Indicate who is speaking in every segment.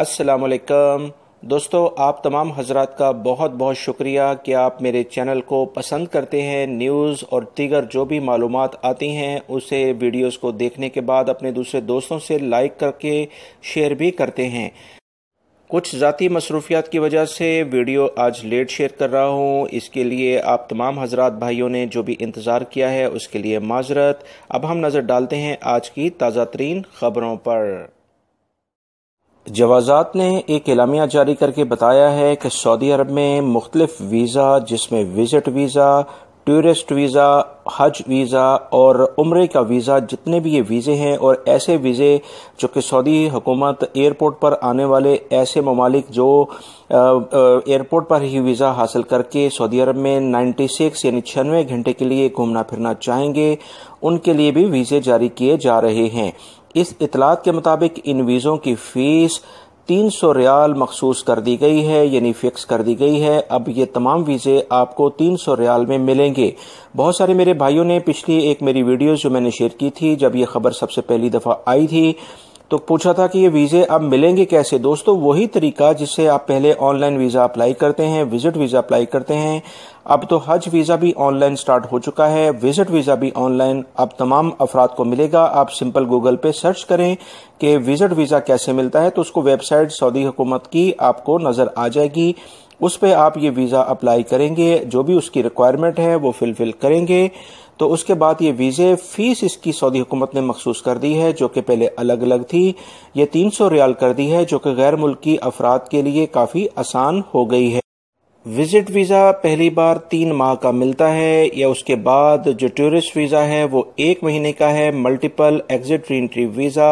Speaker 1: السلام علیکم دوستو آپ تمام حضرات کا بہت بہت شکریہ کہ آپ میرے چینل کو پسند کرتے ہیں نیوز اور دیگر جو بھی معلومات آتی ہیں اسے ویڈیوز کو دیکھنے کے بعد اپنے دوسرے دوستوں سے لائک کر کے شیئر بھی کرتے ہیں کچھ ذاتی مصروفیات کی وجہ سے ویڈیو آج لیٹ شیئر کر رہا ہوں اس کے لیے آپ تمام حضرات بھائیوں نے جو بھی انتظار کیا ہے اس کے لیے معذرت اب ہم نظر ڈالتے ہیں آج کی تازہ ترین خبروں پر جوازات نے ایک اعلامیہ جاری کر کے بتایا ہے کہ سعودی عرب میں مختلف ویزا جس میں وزٹ ویزا ٹورسٹ ویزا حج ویزا اور عمرے کا ویزا جتنے بھی یہ ویزے ہیں اور ایسے ویزے جو کہ سعودی حکومت ایئرپورٹ پر آنے والے ایسے ممالک جو ایئرپورٹ پر ہی ویزا حاصل کر کے سعودی عرب میں نائنٹی سکس یعنی چھیانوے گھنٹے کے لیے گھومنا پھرنا چاہیں گے ان کے لیے بھی ویزے جاری کیے جا رہے ہیں اس اطلاعات کے مطابق ان ویزوں کی فیس تین سو ریال مخصوص کر دی گئی ہے یعنی فکس کر دی گئی ہے اب یہ تمام ویزے آپ کو تین سو ریال میں ملیں گے بہت سارے میرے بھائیوں نے پچھلی ایک میری ویڈیوز جو میں نے شیئر کی تھی جب یہ خبر سب سے پہلی دفعہ آئی تھی تو پوچھا تھا کہ یہ ویزے اب ملیں گے کیسے دوستو وہی طریقہ جس سے آپ پہلے آن لائن ویزا اپلائی کرتے ہیں ویزٹ ویزا اپلائی کرتے ہیں اب تو حج ویزا بھی آن لائن سٹارٹ ہو چکا ہے وزٹ ویزا بھی آن لائن اب تمام افراد کو ملے گا آپ سمپل گوگل پہ سرچ کریں کہ وزٹ ویزا کیسے ملتا ہے تو اس کو ویب سائٹ سعودی حکومت کی آپ کو نظر آ جائے گی اس پہ آپ یہ ویزا اپلائی کریں گے جو بھی اس کی ریکوائرمنٹ ہے وہ فلفل کریں گے تو اس کے بعد یہ ویزے فیس اس کی سعودی حکومت نے مخصوص کر دی ہے جو کہ پہلے الگ الگ تھی یہ تین سو ریال کر دی ہے جو کہ غیر ملکی افراد کے لیے کافی آسان ہو گئی ہے وزٹ ویزا پہلی بار تین ماہ کا ملتا ہے یا اس کے بعد جو ٹورسٹ ویزا ہے وہ ایک مہینے کا ہے multiple exit reentry visa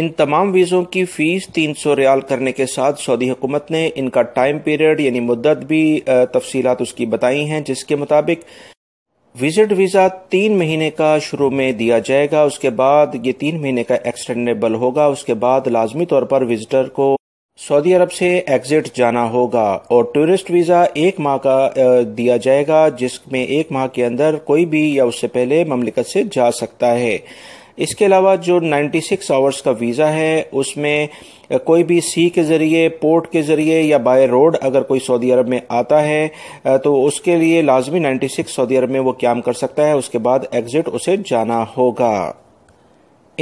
Speaker 1: ان تمام ویزوں کی فیس تین سو ریال کرنے کے ساتھ سعودی حکومت نے ان کا ٹائم پیریڈ یعنی مدت بھی تفصیلات اس کی بتائی ہیں جس کے مطابق وزٹ ویزا تین مہینے کا شروع میں دیا جائے گا اس کے بعد یہ تین مہینے کا ایکسٹینڈیبل ہوگا اس کے بعد لازمی طور پر وزٹر کو سعودی عرب سے ایگزٹ جانا ہوگا اور ٹورسٹ ویزا ایک ماہ کا دیا جائے گا جس میں ایک ماہ کے اندر کوئی بھی یا اس سے پہلے مملکت سے جا سکتا ہے اس کے علاوہ جو نائنٹی سکس آورس کا ویزا ہے اس میں کوئی بھی سی کے ذریعے پورٹ کے ذریعے یا بائی روڈ اگر کوئی سعودی عرب میں آتا ہے تو اس کے لیے لازمی نائنٹی سکس سعودی عرب میں وہ قیام کر سکتا ہے اس کے بعد ایگزٹ اسے جانا ہوگا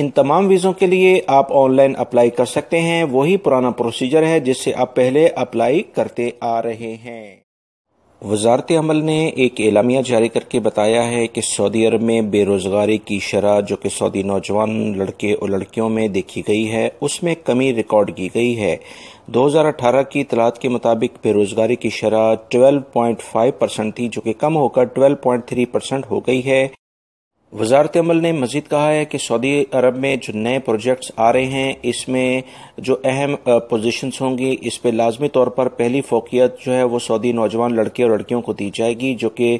Speaker 1: ان تمام ویزوں کے لیے آپ آن لائن اپلائی کر سکتے ہیں وہی پرانا پروسیجر ہے جس سے آپ پہلے اپلائی کرتے آ رہے ہیں وزارت عمل نے ایک اعلامیہ جاری کر کے بتایا ہے کہ سعودی عرب میں بے روزگاری کی شرح جو کہ سعودی نوجوان لڑکے اور لڑکیوں میں دیکھی گئی ہے اس میں کمی ریکارڈ کی گئی ہے دو ہزار اٹھارہ کی اطلاعات کے مطابق بے روزگاری کی شرح ٹویلو پوائنٹ فائیو پرسینٹ تھی جو کہ کم ہو کر ٹویلو پوائنٹ تھری پرسینٹ ہو گئی ہے وزارت عمل نے مزید کہا ہے کہ سعودی عرب میں جو نئے پروجیکٹس آ رہے ہیں اس میں جو اہم پوزیشنز ہوں گی اس پہ لازمی طور پر پہلی فوقیت جو ہے وہ سعودی نوجوان لڑکے اور لڑکیوں کو دی جائے گی جو کہ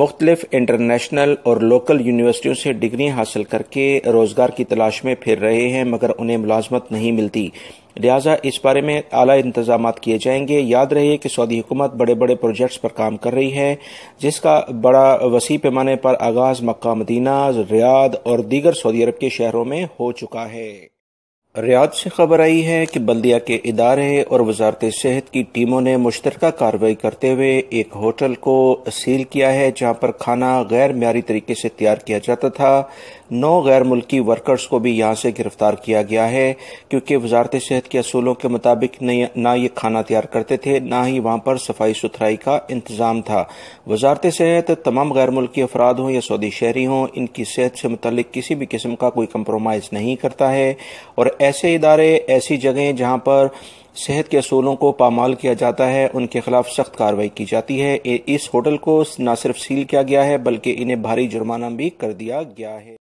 Speaker 1: مختلف انٹرنیشنل اور لوکل یونیورسٹیوں سے ڈگری حاصل کر کے روزگار کی تلاش میں پھر رہے ہیں مگر انہیں ملازمت نہیں ملتی لہٰذا اس بارے میں اعلی انتظامات کیے جائیں گے یاد رہے کہ سعودی حکومت بڑے بڑے پروجیکٹس پر کام کر رہی ہے جس کا بڑا وسیع پیمانے پر آغاز مکہ مدینہ ریاض اور دیگر سعودی عرب کے شہروں میں ہو چکا ہے ریاض سے خبر آئی ہے کہ بلدیہ کے ادارے اور وزارت صحت کی ٹیموں نے مشترکہ کارروائی کرتے ہوئے ایک ہوٹل کو سیل کیا ہے جہاں پر کھانا غیر معیاری طریقے سے تیار کیا جاتا تھا نو غیر ملکی ورکرز کو بھی یہاں سے گرفتار کیا گیا ہے کیونکہ وزارت صحت کے اصولوں کے مطابق نہ یہ کھانا تیار کرتے تھے نہ ہی وہاں پر صفائی ستھرائی کا انتظام تھا وزارت صحت تمام غیر ملکی افراد ہوں یا سعودی شہری ہوں ان کی صحت سے متعلق کسی بھی قسم کا کوئی کمپرومائز نہیں کرتا ہے اور ایسے ادارے ایسی جگہیں جہاں پر صحت کے اصولوں کو پامال کیا جاتا ہے ان کے خلاف سخت کاروائی کی جاتی ہے اس ہوٹل کو نہ صرف سیل کیا گیا ہے بلکہ انہیں بھاری جرمانہ بھی کر دیا گیا ہے